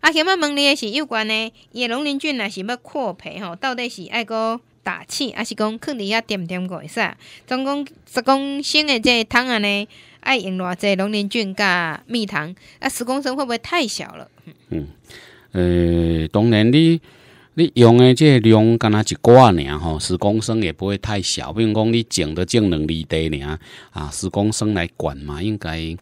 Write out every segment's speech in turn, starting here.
啊，今日问你的是有关呢，伊龙鳞菌若是要扩培吼，到底是爱个打气，还是讲去里垫点点会使？总共十公升的这桶啊呢，爱用偌这龙林菌加蜜糖，啊十公升会不会太小了？嗯，呃，当然你你用的这量敢若一寡尔吼，十公升也不会太小，比如讲你种的种两力地尔啊，十公升来管嘛应该。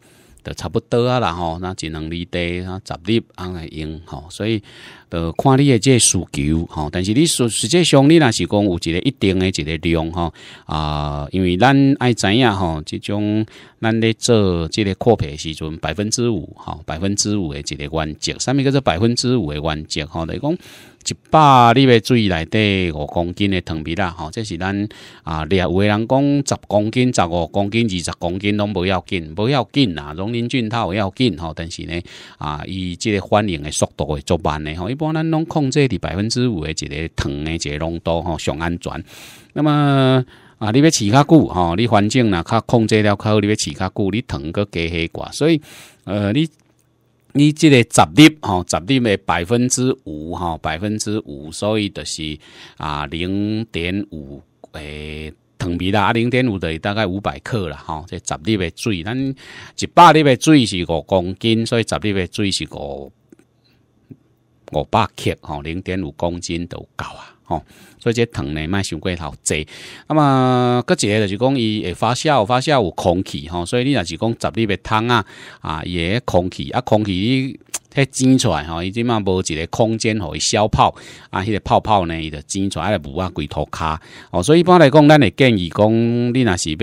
都差不多啊啦吼，那只能立袋啊，十粒安来用吼，所以呃，看你的这需求吼，但是你实实际上你那是讲有一个一定的一个量吼啊，因为咱爱知影吼，这种咱在做这个扩配时准百分之五吼，百分之五的这个原则，上面叫做百分之五的原则吼，来、讲。一百要注水内底五公斤的糖皮啦，吼，这是咱啊，有的人讲十公斤、十五公斤、二十公斤拢不要紧，不要紧啊，溶磷菌它要紧，吼，但是呢，啊，以这个反应的速度会做慢的，吼，一般咱拢控制伫百分之五的这个糖的这浓度，吼，上安全。那么啊，你要饲较久，吼，你环境若它控制了好，你要饲较久，你糖个加黑寡，所以呃，你。你即个十粒吼，十粒的百分之五吼，百分之五，所以就是啊零点五诶糖皮啦，啊零点五等于大概五百克吼、哈。这十粒的水，咱一百粒的水是五公斤，所以十粒的水是五。五百克吼，零点五公斤都够啊吼，所以这糖呢卖上过好济。那么个只是就讲伊会发酵，发酵有空气吼，所以你若是讲十粒蜜桶啊啊，也空气啊，空气你它蒸出来吼，伊即嘛无一个空间互伊消泡啊，迄个泡泡呢伊就蒸出来浮啊规涂骹哦，所以一般来讲，咱会建议讲，你若是要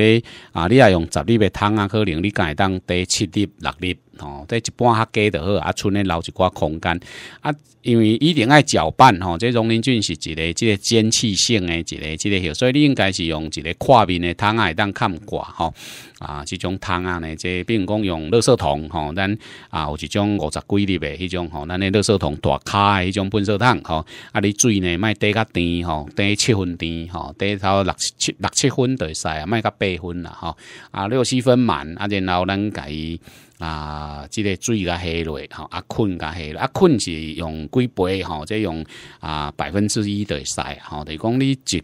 啊，你啊用十粒蜜桶啊，可能你会当得七粒六粒。哦，即一半较低就好，啊，剩咧留一寡空间，啊，因为一定爱搅拌，吼，这荣林菌是一个，即个尖气性诶，一个，一个所以你应该是用一个跨面诶汤啊当看挂，吼，啊，即种汤啊呢，即比如讲用垃圾桶，吼，咱啊有一种五十几粒诶，迄种吼，咱诶垃圾桶大卡诶，迄种粪扫桶，吼，啊，你水呢卖低较甜，吼，低七分甜，吼，低到六七六七分就使啊，卖较八分啦，吼，啊，六七分满，啊，然后咱己。啊，这个水甲下落，吼，啊，菌甲下落，啊，菌是用几倍，吼？即用啊，百分之一的吼、哈，就讲你一，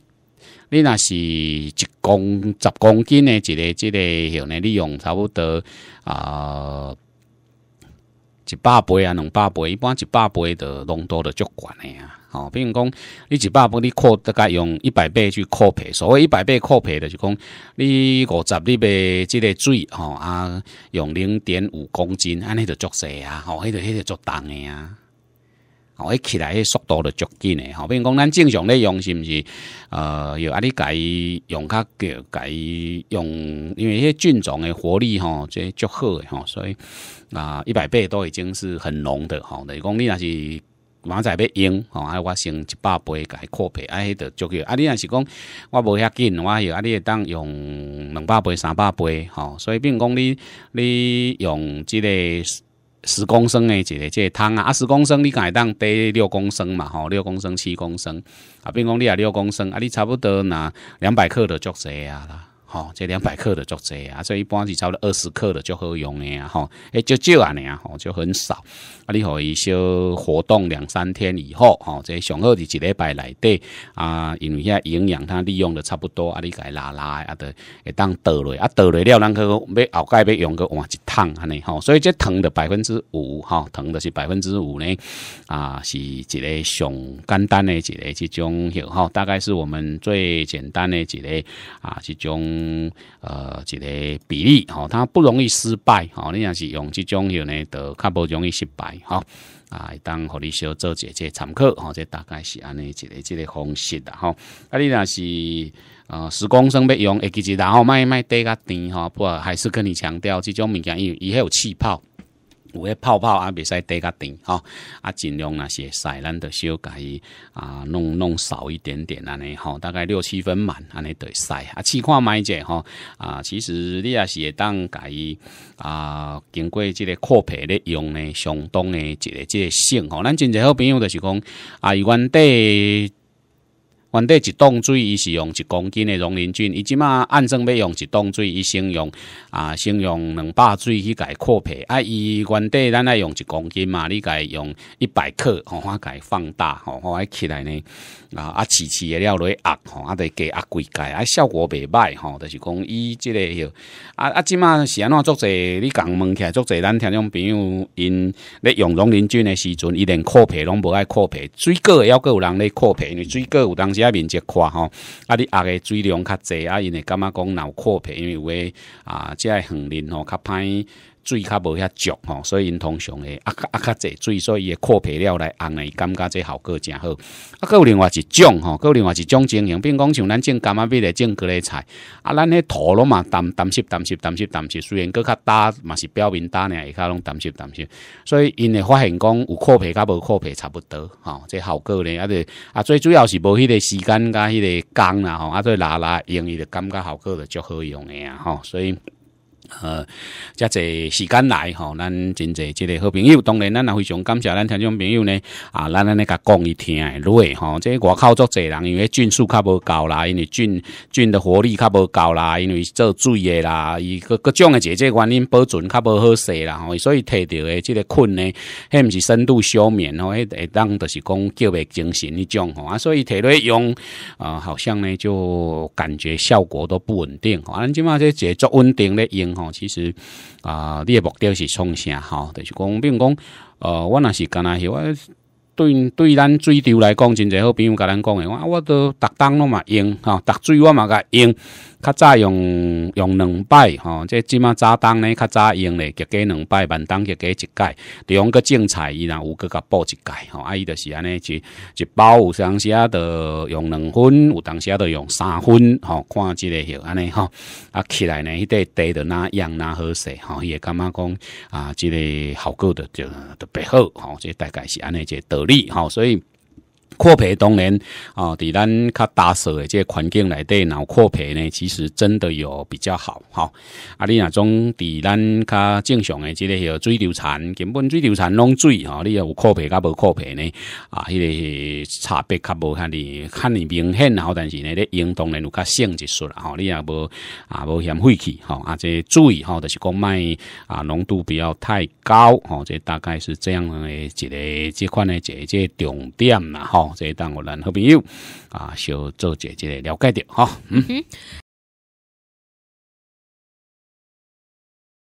你若是一公十公斤的，一个这个，像呢，你用差不多啊。一百倍啊，两百倍，一般一百倍的浓度的足管的呀。哦，比如讲，你一百倍，你扩大概用一百倍去扩配。所谓一百倍扩配的，是讲你五十里杯这个水，哦啊，用零点五公斤，尼那个细啊，吼、哦，那个那个重的呀。吼，一起来，速度就足紧诶吼，比如讲，咱正常咧用，是毋是？呃，有啊，你改用较调，改用，因为个菌种诶活力吼，即足好诶吼，所以啊，一百倍都已经是很浓的吼。你讲你若是马仔要用吼，啊，我先一百倍改扩配，啊，迄个足紧。啊，你若是讲我无遐紧，我有啊，你会当用两百倍、三百倍吼，所以如讲你你用即个。十公升诶，一个即汤啊，啊十公升你会当低六公升嘛吼，六公升七公升啊，比如讲你啊六公升啊，你差不多拿两百克就足一啊啦。吼，这两百克的足济啊，所以一般是超了二十克的就好用的啊。哈，诶，就少啊你啊，吼，就很少。啊，你可伊小活动两三天以后，吼，这上好是一礼拜内底啊，因为遐营养它利用的差不多啊，你该拉拉啊的，会当倒来啊，倒来了咱可要后盖要用个换一趟安尼吼，所以这糖的百分之五哈，糖的是百分之五呢啊，是一个上简单的一个这种有哈，大概是我们最简单的一个啊，这种。嗯，呃，一个比例，吼，它不容易失败，吼，你若是用即种药呢，就较不容易失败，吼。啊，当互你小做一些参考，吼，这大概是安尼一个、即个方式啦吼。啊，你若是，呃，十公升要用，会记实然后卖卖低较甜吼，不过还是跟你强调，即种物件伊迄有气泡。有些泡泡啊，袂使堆较甜吼，啊，尽量是会使咱得小伊啊，弄弄少一点点安尼吼，大概六七分满，安尼会使啊，试看买者吼啊，其实你也是会当伊啊，经过即个扩培咧用咧，相当诶一个即个性吼，咱真侪好朋友着是讲啊，伊原底。原底一桶水，伊是用一公斤的溶磷菌，伊即马按正要用一桶水，伊先用啊先用两百水去解扩皮啊，伊原底咱来用一公斤嘛，你改用一百克，吼我改放大，吼我来起来呢啊啊次次个料来压，吼啊，得加压几盖，啊，效果袂歹，吼就是讲伊即个哟啊啊即马是安怎做者，你讲问起来做者咱听众朋友因咧用溶磷菌的时阵，伊连扩皮拢无爱扩皮，水果也要个有人咧扩因为水果有当。只面积阔吼，啊！你压个水量较济啊，因会感觉讲脑阔皮？因为有啊，只系横林吼较歹。水较无遐足吼，所以因通常会啊啊较济水，所以会扩培了来红诶，感觉这效果真好。啊，佫有另外一种吼，佫有另外一种形，营，如讲像咱种柑仔蜜诶，种佮咧菜啊，咱迄土咯嘛，淡、淡湿、淡湿、淡湿、淡湿，虽然佫较焦嘛，是表面焦呢，会较拢淡湿、淡湿。所以因会发现讲，有扩培甲无扩培差不多吼，这效果呢，啊，啊，最主要是无迄个时间甲迄个工啦吼，啊，对拉拉用伊的，感觉效果就足好用诶啊，吼，所以。呃，这节时间来吼，咱真侪即个好朋友，当然咱也非常感谢咱听众朋友呢。啊，咱安尼甲讲伊听，对吼。即外口遮侪人，因为菌数较无够啦，因为菌菌的活力较无够啦，因为做水诶啦，伊各各种嘅即个原因保存较无好势啦。吼，所以摕到诶即个菌呢，迄毋是深度休眠哦。会当就是讲叫袂精神迄种吼啊，所以摕落用啊，好像呢就感觉效果都不稳定。吼，你起码这个足稳定咧，用。哦，其实啊，你的目标是创啥？吼，就是讲，比如讲，呃，我那是干哪样？我。对对，咱水流来讲，真侪好朋友甲咱讲诶，我我都逐冬拢嘛用吼，逐水我嘛甲用，较早用用两摆吼，即即马早当呢，较早用咧，结果两摆，万当结果一届，用个种菜，伊若有个甲补一届吼，啊伊就是安尼，一一包有当时啊都用两分，有当时啊都用三分吼，看即个许安尼吼，啊起来呢，迄块地的哪样哪好势吼，伊会感觉讲啊，即个效果的就特别好吼，即大概是安尼即道理。力好，所以。扩培当然哦，伫咱较大水的这环境底，然后扩培呢，其实真的有比较好哈。啊，你那种伫咱较正常的这个许水流产，根本水流产拢水哈，你要有扩培甲无扩培呢啊，迄个差别较无看你看你明显，吼，但是呢，你用当然有较性质术啦吼，你也不啊无嫌废气吼，啊这水吼，就是讲卖啊浓度比较太高吼，这大概是这样的一个这款呢，这这重点啦吼。好，这一档我咱好朋友啊，小做姐姐这了解着哈。嗯哼。